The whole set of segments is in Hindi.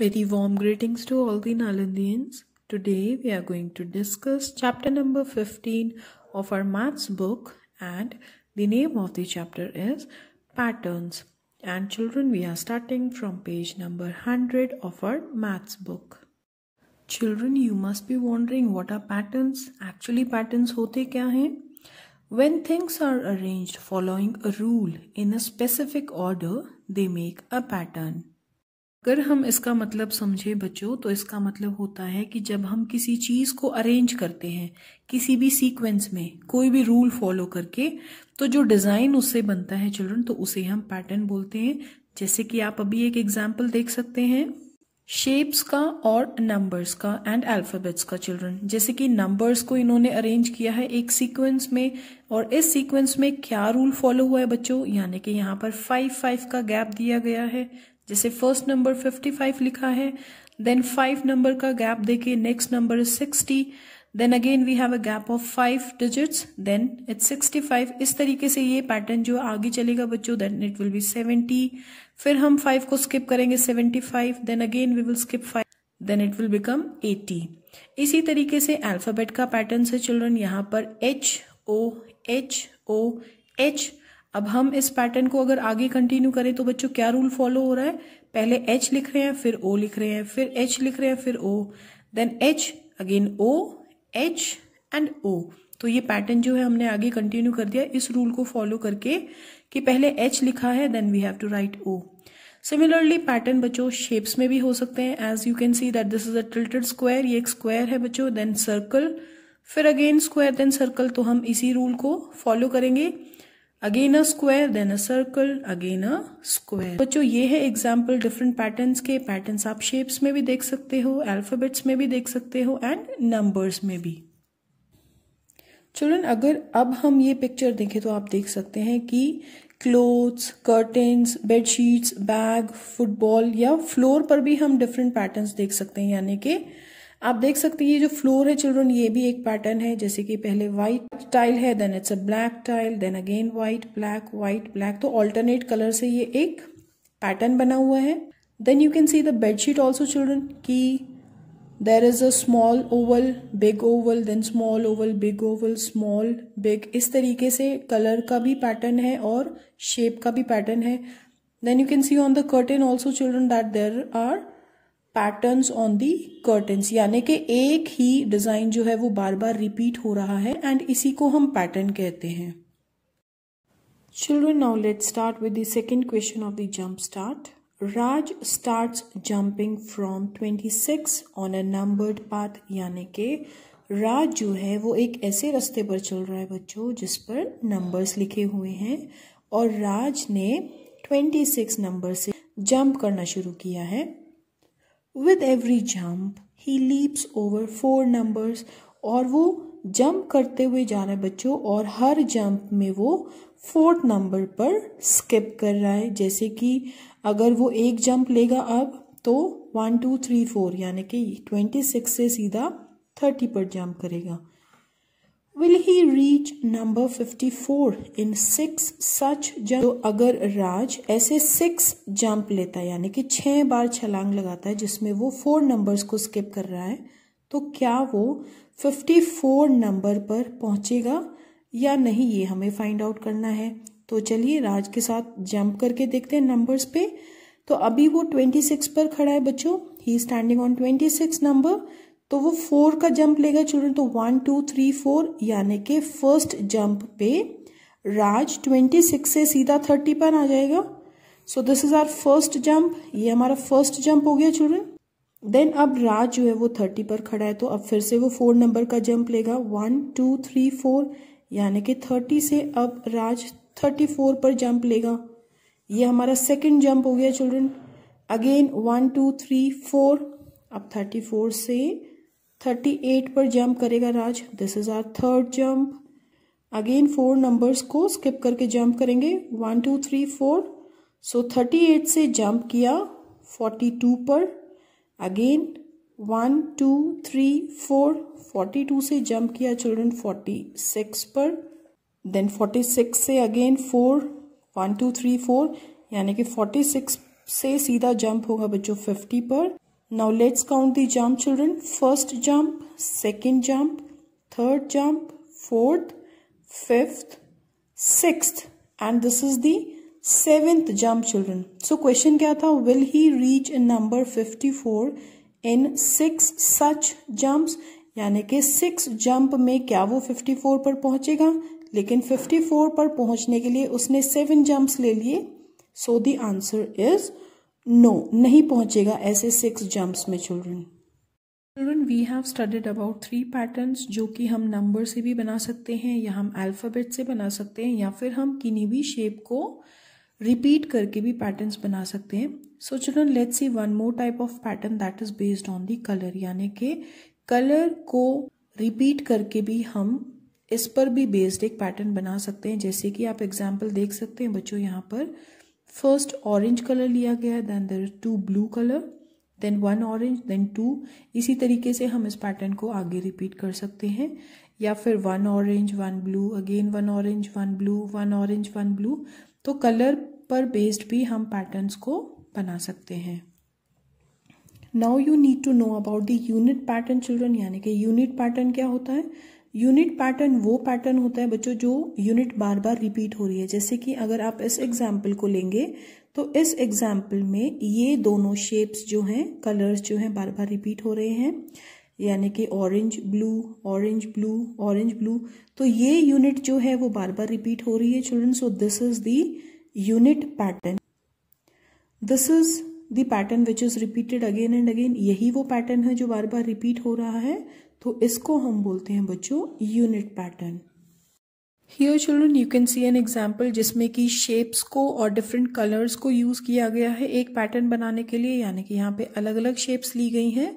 Very warm greetings to all the Nalandians. Today we are going to discuss chapter number 15 of our maths book and the name of the chapter is Patterns. And children, we are starting from page number 100 of our maths book. Children, you must be wondering what are patterns? Actually, patterns hote kya hain? When things are arranged following a rule in a specific order, they make a pattern. अगर हम इसका मतलब समझे बच्चों तो इसका मतलब होता है कि जब हम किसी चीज़ को अरेंज करते हैं किसी भी सीक्वेंस में कोई भी रूल फॉलो करके तो जो डिज़ाइन उससे बनता है चिल्ड्रन तो उसे हम पैटर्न बोलते हैं जैसे कि आप अभी एक एग्जाम्पल देख सकते हैं शेप्स का और नंबर्स का एंड अल्फ़ाबेट्स का चिल्ड्रन जैसे कि नंबर्स को इन्होंने अरेंज किया है एक सीक्वेंस में और इस सीक्वेंस में क्या रूल फॉलो हुआ है बच्चों यानी कि यहाँ पर फाइव फाइव का गैप दिया गया है जैसे फर्स्ट नंबर फिफ्टी फाइव लिखा है देन फाइव नंबर का गैप देखिए next number is sixty then again we have a gap of five digits then it's sixty five इस तरीके से ये पैटर्न जो आगे चलेगा बच्चों then it will be seventy फिर हम फाइव को स्किप करेंगे seventy five then again we will skip five then it will become eighty इसी तरीके से अल्फाबेट का पैटर्न से चिल्ड्रन यहाँ पर H O H O H अब हम इस पैटर्न को अगर आगे कंटिन्यू करें तो बच्चों क्या रूल फॉलो हो रहा है पहले एच लिख रहे हैं फिर ओ लिख रहे हैं फिर एच लिख रहे हैं फिर O then H again O H and O तो ये पैटर्न जो है हमने आगे कंटिन्यू कर दिया इस रूल को फॉलो करके कि पहले एच लिखा है then we have to write O similarly pattern बच्चों शेप्स में भी हो सकते हैं as you can see that this is a tilted square ये एक स्क्वायर है बच्चों देन सर्कल फिर अगेन स्क्वायर देन सर्कल तो हम इसी रूल को फॉलो करेंगे again a square then a circle again a square बच्चों ये है एग्जाम्पल डिफरेंट पैटर्न के पैटर्न आप शेप्स में भी देख सकते हो एल्फाबेट्स में भी देख सकते हो एंड नंबर्स में भी चिल्ड्रन अगर अब हम ये पिक्चर देखें तो आप देख सकते हैं कि clothes curtains bedsheets bag football या फ्लोर पर भी हम डिफरेंट पैटर्न्स देख सकते हैं यानी कि आप देख सकते हैं ये जो फ्लोर है चिल्ड्रन ये भी एक पैटर्न है जैसे कि पहले व्हाइट टाइल है then it's a black tile then again white black white black तो ऑल्टरनेट कलर से ये एक पैटर्न बना हुआ है then you can see the bedsheet also children की there is a small oval big oval then small oval big oval small big इस तरीके से कलर का भी पैटर्न है और शेप का भी पैटर्न है then you can see on the curtain also children that there are patterns on the curtains यानी कि एक ही डिज़ाइन जो है वो बार बार रिपीट हो रहा है एंड इसी को हम पैटर्न कहते हैं children now let start with the second question of the jump start Raj starts jumping from twenty six on a numbered path यानी के राज जो है वो एक ऐसे रास्ते पर चल रहा है बच्चों जिस पर नंबर्स लिखे हुए हैं और राज ने ट्वेंटी सिक्स नंबर से जंप करना शुरू किया है with every jump he leaps over four numbers और वो जंप करते हुए जा रहे हैं बच्चों और हर जंप में वो फोर्थ नंबर पर स्किप कर रहा है जैसे कि अगर वो एक जंप लेगा अब तो वन टू थ्री फोर यानी कि ट्वेंटी सिक्स से सीधा थर्टी पर जंप करेगा he reach number fifty four in six such jump तो अगर राज ऐसे सिक्स जंप लेता है यानी कि छह बार छलांग लगाता है जिसमें वो फोर नंबर्स को स्किप कर रहा है तो क्या वो फिफ्टी फोर नंबर पर पहुंचेगा या नहीं ये हमें फाइंड आउट करना है तो चलिए राज के साथ जंप करके देखते हैं नंबर्स पे तो अभी वो ट्वेंटी सिक्स पर खड़ा है बच्चों he standing on twenty six number तो वो फोर का जंप लेगा चिल्ड्रन तो वन टू थ्री फोर यानी कि फर्स्ट जंप पे राज ट्वेंटी सिक्स से सीधा थर्टी पर आ जाएगा so this is our first jump ये हमारा फर्स्ट जंप हो गया चिल्ड्रन देन अब राज जो है वो थर्टी पर खड़ा है तो अब फिर से वो फोर नंबर का जंप लेगा वन टू थ्री फोर यानी कि थर्टी से अब राज थर्टी फोर पर जंप लेगा ये हमारा सेकेंड जंप हो गया children again one two three four अब थर्टी फोर से थर्टी एट पर जंप करेगा Raj this is our third jump again four numbers को स्किप करके जंप करेंगे one two three four so thirty eight से जंप किया फोर्टी टू पर again one two three four forty two से जंप किया चिल्ड्रन फोर्टी सिक्स पर देन फोर्टी सिक्स से again four one two three four यानी कि फोर्टी सिक्स से सीधा जंप होगा बच्चों फिफ्टी पर Now let's count the jump children. First jump, second jump, third jump, fourth, fifth, sixth. And this is the seventh jump children. So question kya tha? Will he reach number 54 in six such jumps? Yani कि six jump mein kya wo 54 par pahunchega? Lekin 54 पर पहुंचने के लिए उसने सेवन जंप्स ले लिए so the answer is no नहीं पहुंचेगा ऐसे सिक्स जम्प्स में children children we have studied about three pattern जो कि हम नंबर से भी बना सकते हैं या हम अल्फ़ाबेट से बना सकते हैं या फिर हम किन्हीं भी शेप को रिपीट करके भी पैटर्न बना सकते हैं so children let see one more type of pattern that is based on the colour यानी कि कलर को रिपीट करके भी हम इस पर भी बेस्ड एक पैटर्न बना सकते हैं जैसे कि आप एग्जाम्पल देख सकते हैं बच्चों यहाँ पर फर्स्ट ऑरेंज कलर लिया गया then there there are two blue then then one orange इसी तरीके से हम इस पैटर्न को आगे रिपीट कर सकते हैं या फिर one orange one blue again one orange one blue one orange one blue तो कलर पर बेस्ड भी हम पैटर्न्स को बना सकते हैं now you need to know about the unit pattern children यानी कि यूनिट पैटर्न क्या होता है यूनिट पैटर्न वो पैटर्न होता है बच्चों जो यूनिट बार बार रिपीट हो रही है जैसे कि अगर आप इस एग्जाम्पल को लेंगे तो इस एग्जाम्पल में ये दोनों शेप्स जो हैं कलर्स जो हैं बार बार रिपीट हो रहे हैं यानी कि orange blue orange blue orange blue तो ये यूनिट जो है वो बार बार रिपीट हो रही है children so this is the unit pattern this is the pattern which is repeated again and again यही वो पैटर्न है जो बार बार रिपीट हो रहा है तो इसको हम बोलते हैं बच्चों unit pattern here children you can see an example जिसमें कि शेप्स को और डिफरेंट कलर्स को यूज़ किया गया है एक पैटर्न बनाने के लिए यानी कि यहाँ पे अलग अलग शेप्स ली गई हैं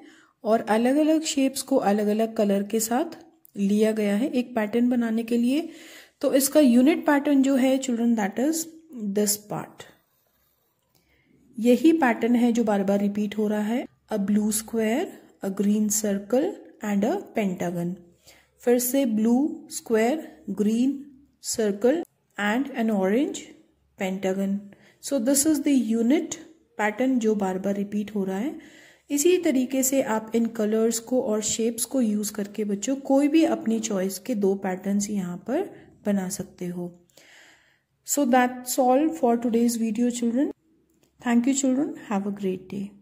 और अलग अलग शेप्स को अलग अलग कलर के साथ लिया गया है एक पैटर्न बनाने के लिए तो इसका यूनिट पैटर्न जो है children that is this part यही पैटर्न है जो बार बार रिपीट हो रहा है a blue square a green circle and a pentagon फिर से blue square green circle and an orange pentagon so this is the unit pattern जो बार बार रिपीट हो रहा है इसी तरीके से आप इन कलर्स को और शेप्स को यूज़ करके बच्चों कोई भी अपनी चॉइस के दो पैटर्न्स यहाँ पर बना सकते हो so that solve for today's video children Thank you, children. Have a great day.